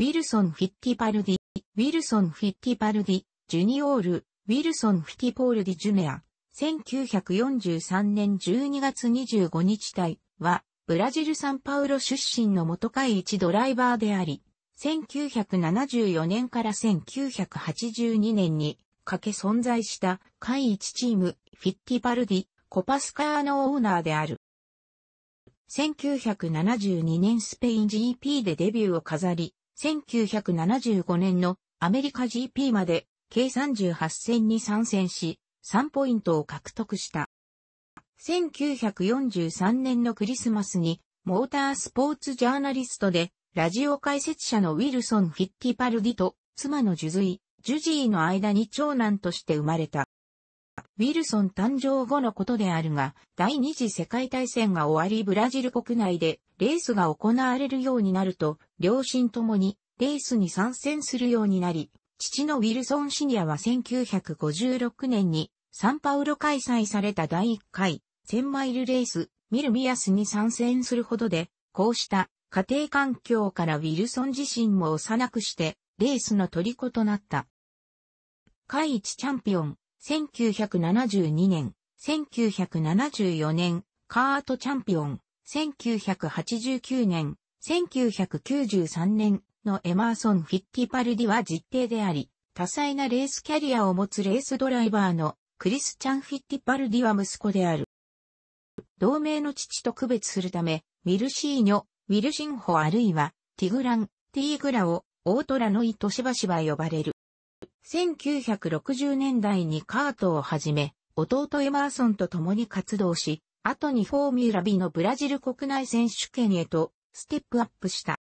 ウィルソン・フィッティパルディ、ウィルソン・フィッティパルディ、ジュニオール、ウィルソン・フィティポールディ・ジュネア、1943年12月25日体は、ブラジル・サンパウロ出身の元会一ドライバーであり、1974年から1982年にかけ存在した会一チーム、フィッティパルディ、コパスカーのオーナーである。1972年スペイン GP でデビューを飾り、1975年のアメリカ GP まで計38戦に参戦し、3ポイントを獲得した。1943年のクリスマスに、モータースポーツジャーナリストで、ラジオ解説者のウィルソン・フィッティパルディと妻のジュズイ、ジュジーの間に長男として生まれた。ウィルソン誕生後のことであるが、第二次世界大戦が終わりブラジル国内でレースが行われるようになると、両親ともにレースに参戦するようになり、父のウィルソンシニアは1956年にサンパウロ開催された第1回1000マイルレースミルミアスに参戦するほどで、こうした家庭環境からウィルソン自身も幼くしてレースの虜となった。海一チャンピオン、1972年、1974年、カートチャンピオン、1989年、1993年のエマーソン・フィッティパルディは実定であり、多彩なレースキャリアを持つレースドライバーのクリスチャン・フィッティパルディは息子である。同盟の父と区別するため、ミルシーニョ、ウィルシンホあるいはティグラン、ティーグラをオートラノイとしばしば呼ばれる。1960年代にカートをはじめ、弟エマーソンと共に活動し、後にフォーミュラビのブラジル国内選手権へとステップアップした。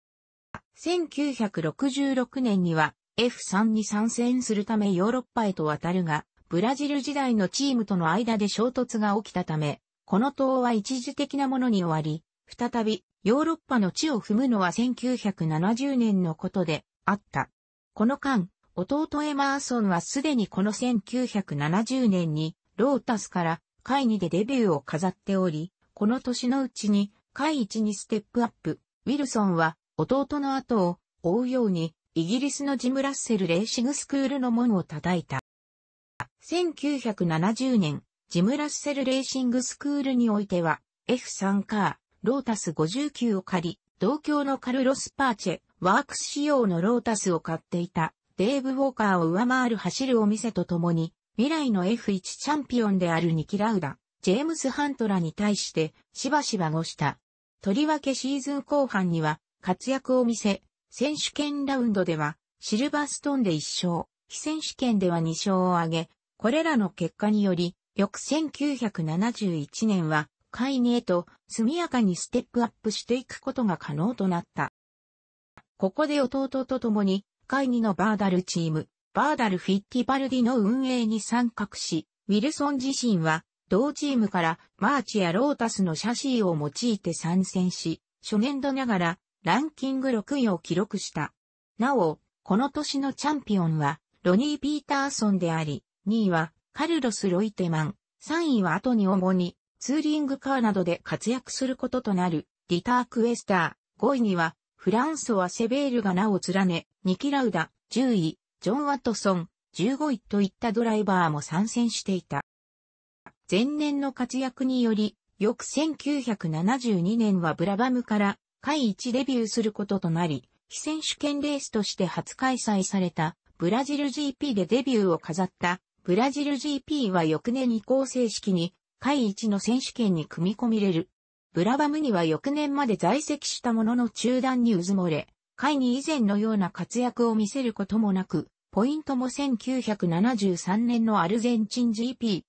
1966年には F3 に参戦するためヨーロッパへと渡るが、ブラジル時代のチームとの間で衝突が起きたため、この塔は一時的なものに終わり、再びヨーロッパの地を踏むのは1970年のことであった。この間、弟エマーソンはすでにこの1970年にロータスから会議でデビューを飾っており、この年のうちに会1にステップアップ、ウィルソンは弟の後を追うようにイギリスのジム・ラッセル・レーシングスクールの門を叩いた。1970年、ジム・ラッセル・レーシングスクールにおいては F3 カー、ロータス59を借り、同郷のカルロス・パーチェ、ワークス仕様のロータスを買っていた、デーブ・ウォーカーを上回る走るお店とともに、未来の F1 チャンピオンであるニキラウダ、ジェームス・ハントラに対して、しばしばごした、とりわけシーズン後半には活躍を見せ、選手権ラウンドではシルバーストーンで1勝、非選手権では2勝を挙げ、これらの結果により、翌1971年は、会議へと速やかにステップアップしていくことが可能となった。ここで弟と共に、会議のバーダルチーム、バーダル・フィッティバルディの運営に参画し、ウィルソン自身は同チームからマーチやロータスのシャシーを用いて参戦し、初年度ながらランキング6位を記録した。なお、この年のチャンピオンはロニー・ピーターソンであり、2位はカルロス・ロイテマン、3位は後に主にツーリングカーなどで活躍することとなるリター・クエスター、5位にはフランソはセベールが名を連ね、ニキラウダ、10位、ジョン・ワトソン、15位といったドライバーも参戦していた。前年の活躍により、翌1972年はブラバムから会一デビューすることとなり、非選手権レースとして初開催されたブラジル GP でデビューを飾ったブラジル GP は翌年移行正式に会一の選手権に組み込みれる。ブラバムには翌年まで在籍したものの中断に渦漏れ、会に以前のような活躍を見せることもなく、ポイントも1973年のアルゼンチン GP6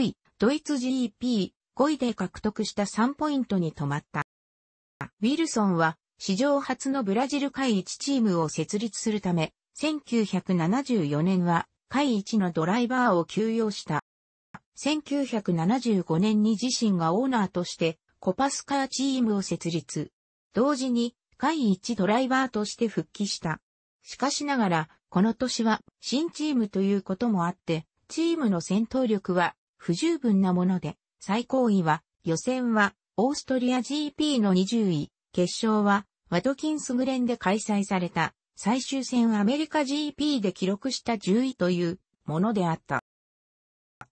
位、ドイツ GP、5位で獲得した3ポイントに止まった。ウィルソンは、史上初のブラジル会1チームを設立するため、1974年は、会1のドライバーを休養した。1975年に自身がオーナーとして、コパスカーチームを設立。同時に、会1ドライバーとして復帰した。しかしながら、この年は、新チームということもあって、チームの戦闘力は不十分なもので、最高位は、予選は、オーストリア GP の20位、決勝は、ワトキンスグレンで開催された、最終戦アメリカ GP で記録した10位というものであった。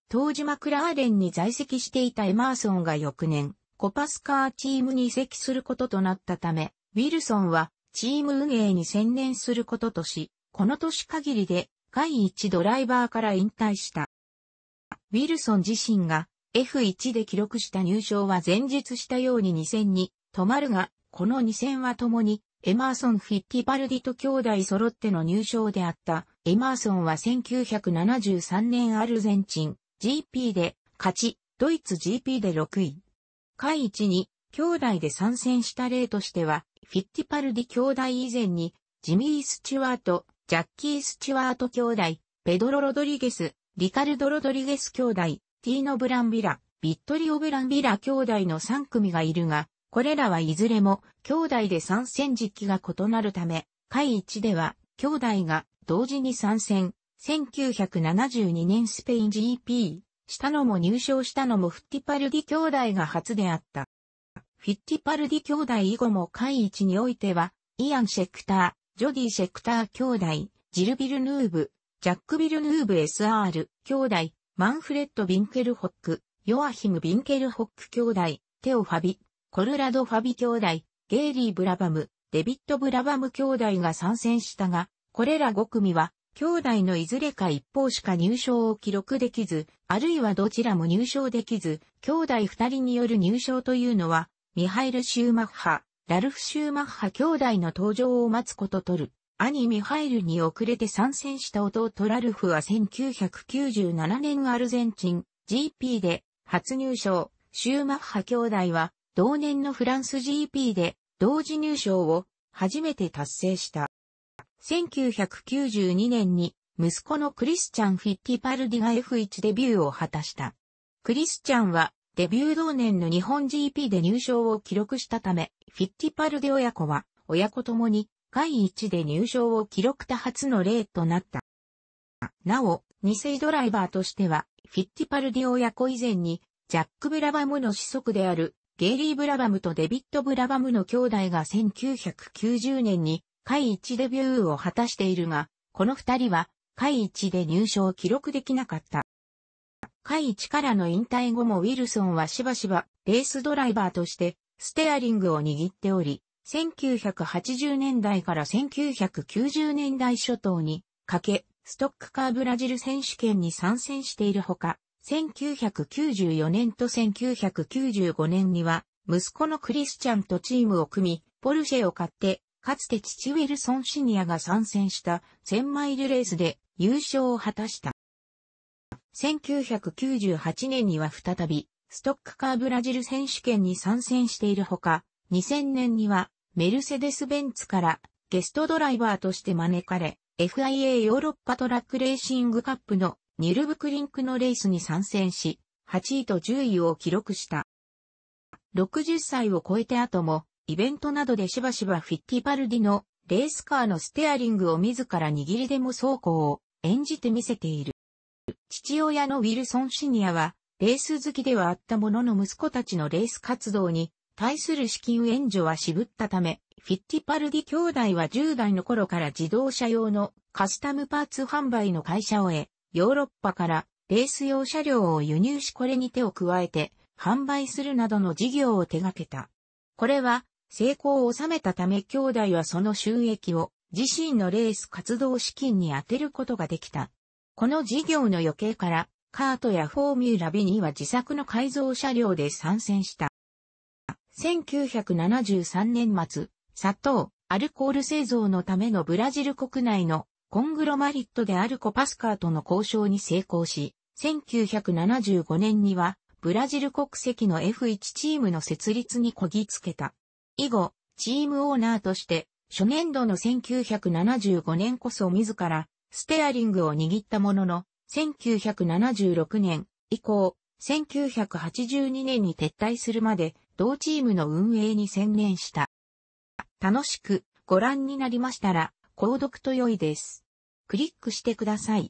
当時マクラーレンに在籍していたエマーソンが翌年、コパスカーチームに移籍することとなったため、ウィルソンはチーム運営に専念することとし、この年限りで、第一ドライバーから引退した。ウィルソン自身が F1 で記録した入賞は前日したように2戦に止まるが、この2戦は共にエマーソン・フィッティパルディと兄弟揃っての入賞であった。エマーソンは1973年アルゼンチン GP で勝ち、ドイツ GP で6位。下位に兄弟で参戦した例としては、フィッティパルディ兄弟以前に、ジミー・スチュワート、ジャッキー・スチュワート兄弟、ペドロ・ロドリゲス、リカルド・ロドリゲス兄弟、ティーノ・ブランビラ、ビットリオ・ブランビラ兄弟の3組がいるが、これらはいずれも兄弟で参戦時期が異なるため、会1では兄弟が同時に参戦、1972年スペイン GP、したのも入賞したのもフッティパルディ兄弟が初であった。フィッティパルディ兄弟以後も会1においては、イアン・シェクター、ジョディ・シェクター兄弟、ジル・ビルヌーブ、ジャック・ビルヌーブ SR 兄弟、マンフレッド・ビンケルホック、ヨアヒム・ビンケルホック兄弟、テオ・ファビ、コルラド・ファビ兄弟、ゲイリー・ブラバム、デビット・ブラバム兄弟が参戦したが、これら5組は、兄弟のいずれか一方しか入賞を記録できず、あるいはどちらも入賞できず、兄弟二人による入賞というのは、ミハイル・シューマッハ、ラルフ・シューマッハ兄弟の登場を待つこととる。兄ミハイルに遅れて参戦した弟ラルフは1997年アルゼンチン GP で初入賞、シューマッハ兄弟は同年のフランス GP で同時入賞を初めて達成した。1992年に息子のクリスチャン・フィッティパルディが F1 デビューを果たした。クリスチャンはデビュー同年の日本 GP で入賞を記録したため、フィッティパルデ親子は親子ともに回1で入賞を記録多発の例となった。なお、二世ドライバーとしては、フィッティパルディ親子以前に、ジャック・ブラバムの子息である、ゲイリー・ブラバムとデビッド・ブラバムの兄弟が1990年に、回1デビューを果たしているが、この二人は、回1で入賞を記録できなかった。回1からの引退後もウィルソンはしばしば、レースドライバーとして、ステアリングを握っており、1980年代から1990年代初頭に、かけ、ストックカーブラジル選手権に参戦しているほか、1994年と1995年には、息子のクリスチャンとチームを組み、ポルシェを買って、かつて父ウェルソンシニアが参戦した1000マイルレースで優勝を果たした。1998年には再び、ストックカーブラジル選手権に参戦しているほか、2000年にはメルセデス・ベンツからゲストドライバーとして招かれ、FIA ヨーロッパトラックレーシングカップのニルブクリンクのレースに参戦し、8位と10位を記録した。60歳を超えて後も、イベントなどでしばしばフィッティパルディのレースカーのステアリングを自ら握りでも走行を演じてみせている。父親のウィルソンシニアは、レース好きではあったものの息子たちのレース活動に対する資金援助は渋ったため、フィッティパルディ兄弟は10代の頃から自動車用のカスタムパーツ販売の会社を得、ヨーロッパからレース用車両を輸入しこれに手を加えて販売するなどの事業を手掛けた。これは成功を収めたため兄弟はその収益を自身のレース活動資金に充てることができた。この事業の余計からカートやフォーミュラビには自作の改造車両で参戦した。1973年末、砂糖、アルコール製造のためのブラジル国内のコングロマリットであるコパスカーとの交渉に成功し、1975年にはブラジル国籍の F1 チームの設立にこぎつけた。以後、チームオーナーとして初年度の1975年こそ自らステアリングを握ったものの、1976年以降、1982年に撤退するまで同チームの運営に専念した。楽しくご覧になりましたら、購読と良いです。クリックしてください。